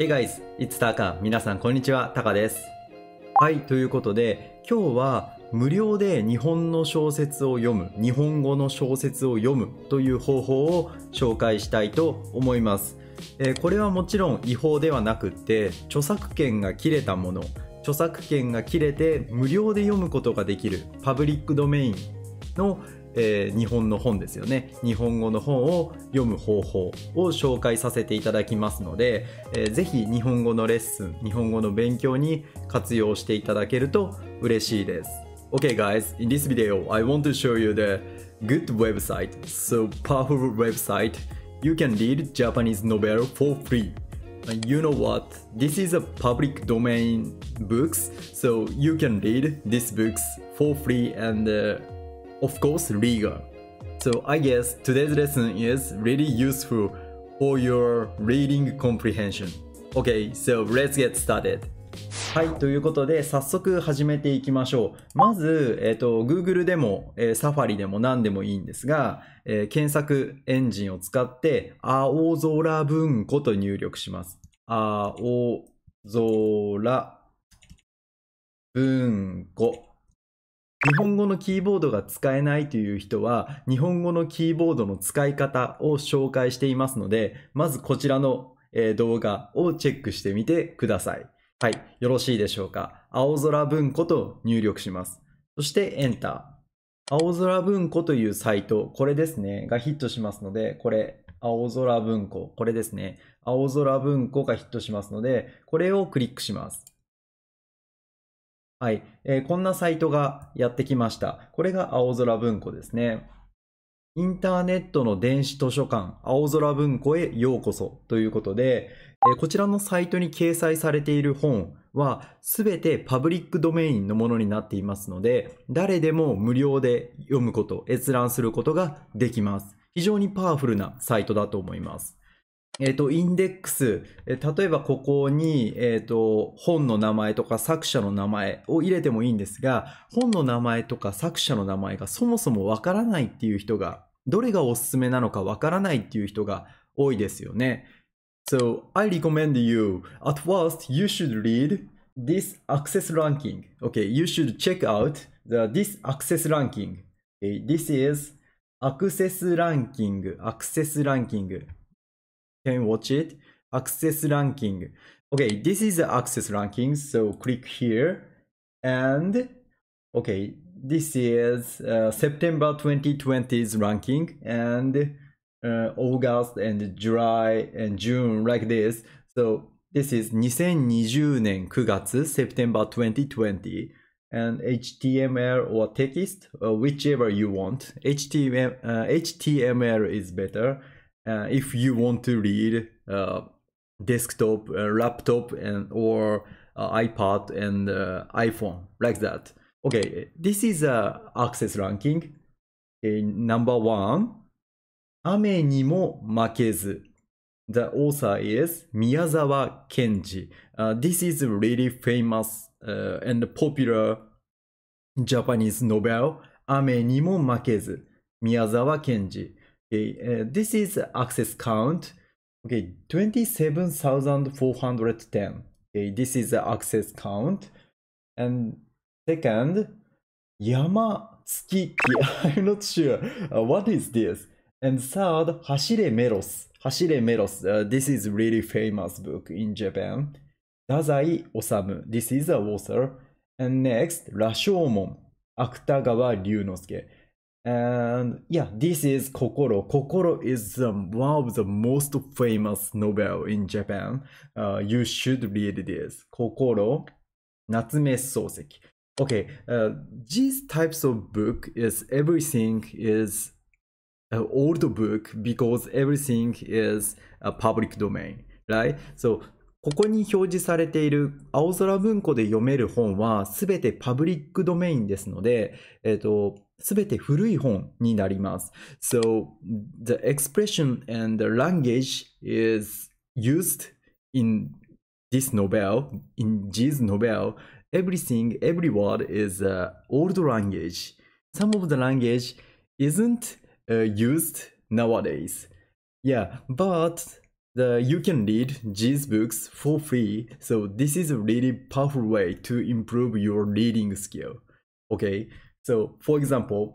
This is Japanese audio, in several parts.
Hey guys, it's Taka. 皆さん、こんにちは。タカです。はい、ということで、今日は無料で日本の小説を読む、日本語の小説を読むという方法を紹介したいと思います。えー、これはもちろん違法ではなくて、著作権が切れたもの、著作権が切れて無料で読むことができるパブリックドメインのえー、日本の本ですよね日本語の本を読む方法を紹介させていただきますので、えー、ぜひ日本語のレッスン日本語の勉強に活用していただけると嬉しいです Okay guys, in this video I want to show you the good website, so powerful website you can read Japanese novel for free you know what this is a public domain books so you can read these books for free and uh, of course legal. So I guess today's lesson is really useful for your reading comprehension. Okay, so let's get started. はい、ということで早速始めていきましょう。まず、えっ、ー、と、Google でも、えー、Safari でも何でもいいんですが、えー、検索エンジンを使って、青空文庫と入力します。青空文庫。日本語のキーボードが使えないという人は、日本語のキーボードの使い方を紹介していますので、まずこちらの動画をチェックしてみてください。はい。よろしいでしょうか。青空文庫と入力します。そして Enter。青空文庫というサイト、これですね、がヒットしますので、これ、青空文庫、これですね、青空文庫がヒットしますので、これをクリックします。はい、えー、こんなサイトがやってきました。これが青空文庫ですね。インターネットの電子図書館、青空文庫へようこそということで、えー、こちらのサイトに掲載されている本は全てパブリックドメインのものになっていますので、誰でも無料で読むこと、閲覧することができます。非常にパワフルなサイトだと思います。えっ、と、インデックス、え例えばここに、えっ、と、本の名前とか作者の名前を入れてもいいんですが、本の名前とか作者の名前がそもそもわからないっていう人が、どれがおすすめなのかわからないっていう人が多いですよね。So, I recommend you, at first, you should read this access ranking. o k y o u should check out the, this access ranking. o this is access ranking, access ranking. can watch it. Access ranking. Okay, this is the access ranking. So click here and okay, this is uh, September 2020's ranking and uh, August and July and June like this. So this is 2020年9月 September 2020 and HTML or text, or uh, whichever you want. HTML, uh, HTML is better. Uh, if you want to read uh, desktop, uh, laptop, and or iPad and iPhone like that. Okay, this is a access ranking. Okay, number one, 雨にも負けず the author is Miyazawa Kenji. Uh, this is really famous uh, and popular Japanese novel, Ame ni mo makezu, Miyazawa Kenji. Okay, uh, this is access count. Okay, 27,410. Okay, this is the access count. And second, Yamatsukiki. I'm not sure. Uh, what is this? And third, Hashire Meros. Hashire Meros. Uh, this is really famous book in Japan. Dazai Osamu. This is a author. And next, Rashomon. Akutagawa Ryunosuke. And yeah, this is Kokoro. Kokoro is um, one of the most famous novel in Japan. Uh, you should read this. Kokoro, Natsume Soseki. Okay, uh, these types of book is everything is an old book because everything is a public domain, right? So ここに表示されている青空文庫で読める本は全てパブリックドメインですので、えっ、ー、と、全て古い本になります。So, the expression and the language is used in this novel, in t h i s novel, everything, every word is a old language. Some of the language isn't uh, used nowadays. Yeah, but The, you can read t h e s e books for free, so this is a really powerful way to improve your reading skill. Okay, so for example,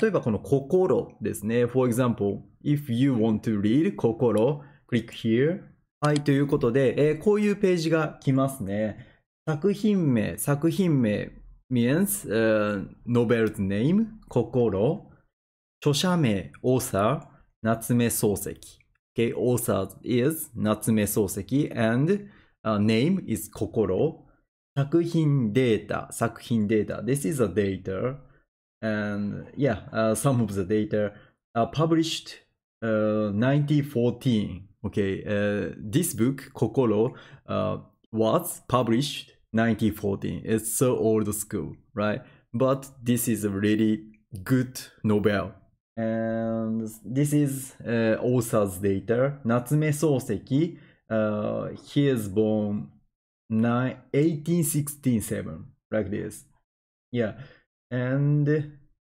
例えばこの心ですね。For example, if you want to read 心 click here. はい、ということで、えー、こういうページが来ますね。作品名、作品名 means、uh, novel's name, 心。著者名、author、夏目漱石。Okay, author is Natsume Soseki and uh, name is Kokoro. 作品 data, data. This is a data. And yeah, uh, some of the data are published 1914. Uh, okay, uh, this book, Kokoro, was published 1914. It's so old school, right? But this is a really good novel. And this is uh, Osa's data. Natsume Soseki, uh, he is born 1867, like this. Yeah, and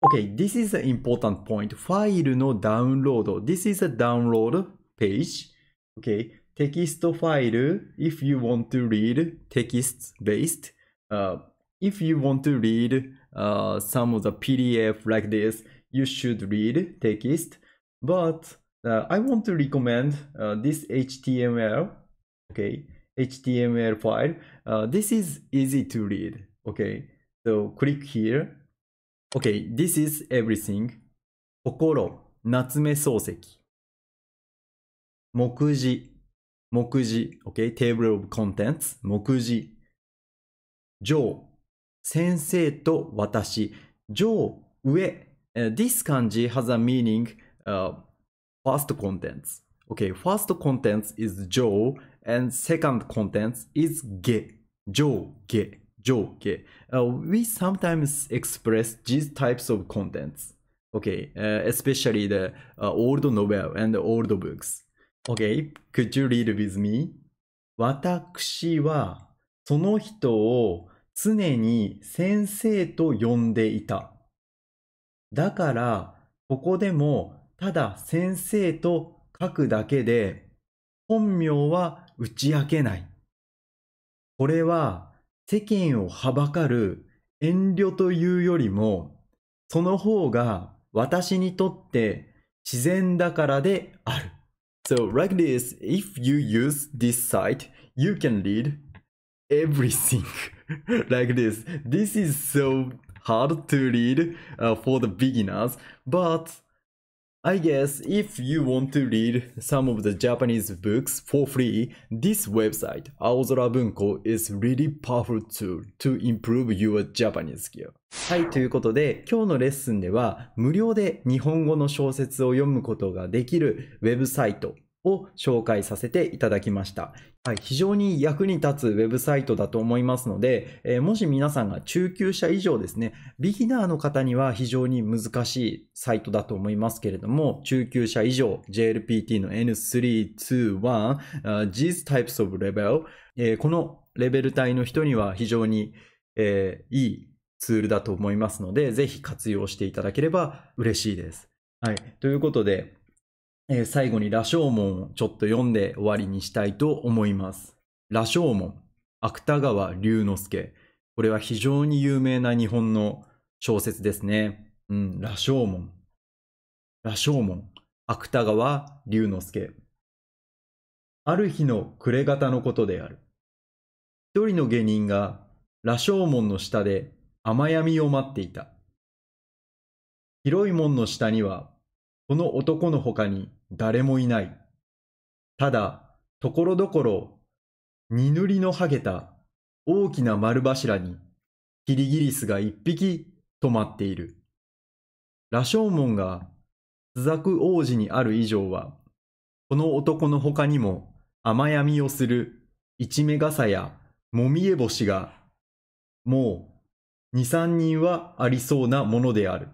okay, this is an important point. File no download. This is a download page. Okay, text file. If you want to read text based, uh, if you want to read uh, some of the PDF like this, you should read text But uh, I want to recommend uh, this HTML, okay, HTML file. Uh, this is easy to read, okay. So click here. Okay, this is everything. 心、夏目漱石。目次、目次、okay, table of contents, 目次。上、先生と私。上、上。Uh, this kanji has a meaning uh, first contents. Okay, first contents is Joe and second contents is ge. Joe, ge, Joe, ge. Uh, we sometimes express these types of contents. Okay, uh, especially the uh, old novel and the old books. Okay, could you read with me? 私はその人を常に先生と呼んでいた。だから、ここでもただ先生と書くだけで、本名は打ち明けない。これは世間をはばかる遠慮というよりも、その方が私にとって自然だからである。So, like this, if you use this site, you can read everything like this. This is so hard to read uh, for the beginners, but I guess if you want to read some of the Japanese books for free, this website, Aozora Bunko, is really powerful tool to improve your Japanese skill. はい、ということで、今日のレッスンでは、無料で日本語の小説を読むことができるウェブサイト、を紹介させていただきました。はい、非常に役に立つウェブサイトだと思いますので、えー、もし皆さんが中級者以上ですね、ビギナーの方には非常に難しいサイトだと思いますけれども、中級者以上、JLPT の N3、2、1、uh, These Types of Level、えー、このレベル帯の人には非常に、えー、いいツールだと思いますので、ぜひ活用していただければ嬉しいです。はい、ということで、えー、最後に羅生門をちょっと読んで終わりにしたいと思います。羅生門、芥川龍之介。これは非常に有名な日本の小説ですね。うん、羅生門。羅生門、芥川龍之介。ある日の暮れ方のことである。一人の下人が羅生門の下で雨闇を待っていた。広い門の下にはこの男の他に誰もいない。ただ、ところどころ、二塗りのはげた大きな丸柱に、キリギリスが一匹止まっている。羅生門が朱雀王子にある以上は、この男の他にも雨闇をする一目傘やもみえ星が、もう二三人はありそうなものである。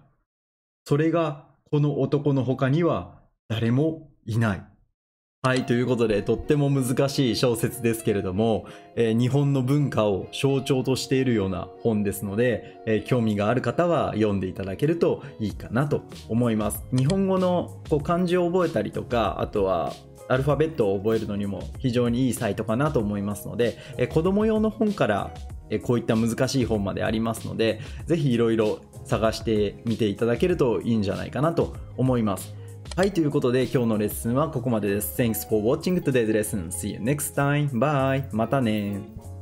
それがこの男の他には誰もいない。はい、ということで、とっても難しい小説ですけれども、えー、日本の文化を象徴としているような本ですので、えー、興味がある方は読んでいただけるといいかなと思います。日本語のこう漢字を覚えたりとか、あとはアルファベットを覚えるのにも非常にいいサイトかなと思いますので、えー、子供用の本からこういった難しい本までありますので、ぜひいろいろ探してみていただけるといいんじゃないかなと思います。はい、ということで今日のレッスンはここまでです。Thanks for watching today's lesson. See you next time. Bye. またね